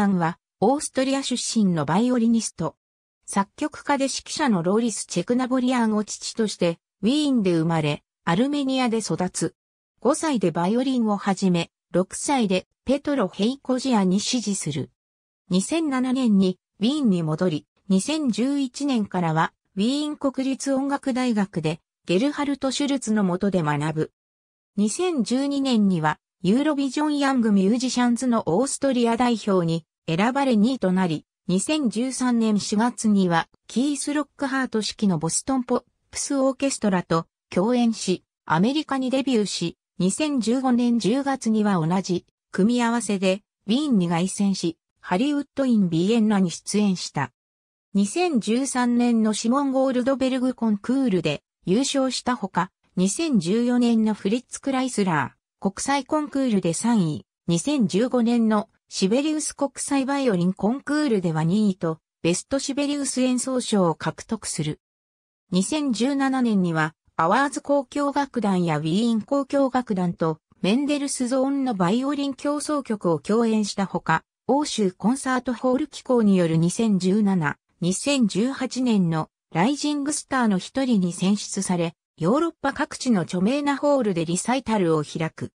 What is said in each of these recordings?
さんは、オーストリア出身のバイオリニスト。作曲家で指揮者のローリス・チェクナボリアンを父として、ウィーンで生まれ、アルメニアで育つ。5歳でバイオリンを始め、6歳でペトロ・ヘイコジアに支持する。2007年にウィーンに戻り、2011年からはウィーン国立音楽大学でゲルハルト・シュルツの下で学ぶ。2012年にはユーロビジョン・ヤング・ミュージシャンズのオーストリア代表に選ばれ2位となり、2013年4月には、キース・ロックハート式のボストン・ポップス・オーケストラと共演し、アメリカにデビューし、2015年10月には同じ組み合わせで、ウィーンに凱旋し、ハリウッド・イン・ビエンナに出演した。2013年のシモン・ゴールドベルグコンクールで優勝したほか、2014年のフリッツ・クライスラー国際コンクールで3位、2015年のシベリウス国際バイオリンコンクールでは2位と、ベストシベリウス演奏賞を獲得する。2017年には、アワーズ交響楽団やウィーン交響楽団と、メンデルスゾーンのバイオリン競争曲を共演したほか、欧州コンサートホール機構による2017、2018年のライジングスターの一人に選出され、ヨーロッパ各地の著名なホールでリサイタルを開く。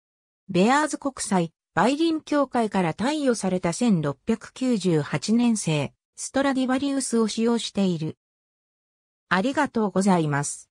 ベアーズ国際梅林協会から貸与された1698年生、ストラディバリウスを使用している。ありがとうございます。